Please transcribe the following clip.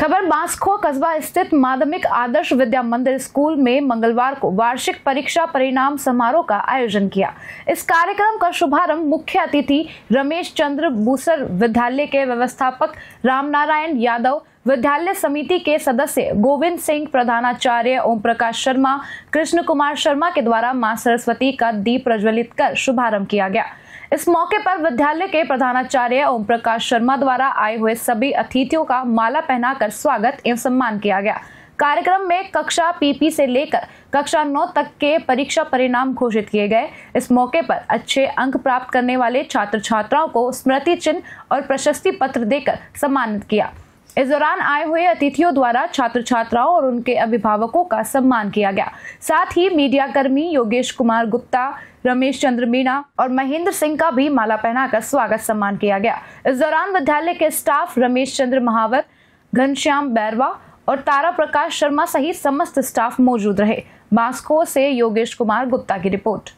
खबर बांसखो कस्बा स्थित माध्यमिक आदर्श विद्या मंदिर स्कूल में मंगलवार को वार्षिक परीक्षा परिणाम समारोह का आयोजन किया इस कार्यक्रम का शुभारंभ मुख्य अतिथि रमेश चंद्र बूसर विद्यालय के व्यवस्थापक रामनारायण यादव विद्यालय समिति के सदस्य गोविंद सिंह प्रधानाचार्य ओम प्रकाश शर्मा कृष्ण कुमार शर्मा के द्वारा मां सरस्वती का दीप प्रज्वलित कर शुभारंभ किया गया इस मौके पर विद्यालय के प्रधानाचार्य ओम प्रकाश शर्मा द्वारा आए हुए सभी अतिथियों का माला पहनाकर स्वागत एवं सम्मान किया गया कार्यक्रम में कक्षा पीपी से लेकर कक्षा नौ तक के परीक्षा परिणाम घोषित किए गए इस मौके पर अच्छे अंक प्राप्त करने वाले छात्र छात्राओं को स्मृति चिन्ह और प्रशस्ति पत्र देकर सम्मानित किया इस दौरान आए हुए अतिथियों द्वारा छात्र छात्राओं और उनके अभिभावकों का सम्मान किया गया साथ ही मीडिया कर्मी योगेश कुमार गुप्ता रमेश चंद्र मीणा और महेंद्र सिंह का भी माला पहनाकर स्वागत सम्मान किया गया इस दौरान विद्यालय के स्टाफ रमेश चंद्र महावत घनश्याम बैरवा और तारा प्रकाश शर्मा सहित समस्त स्टाफ मौजूद रहे मास्को से योगेश कुमार गुप्ता की रिपोर्ट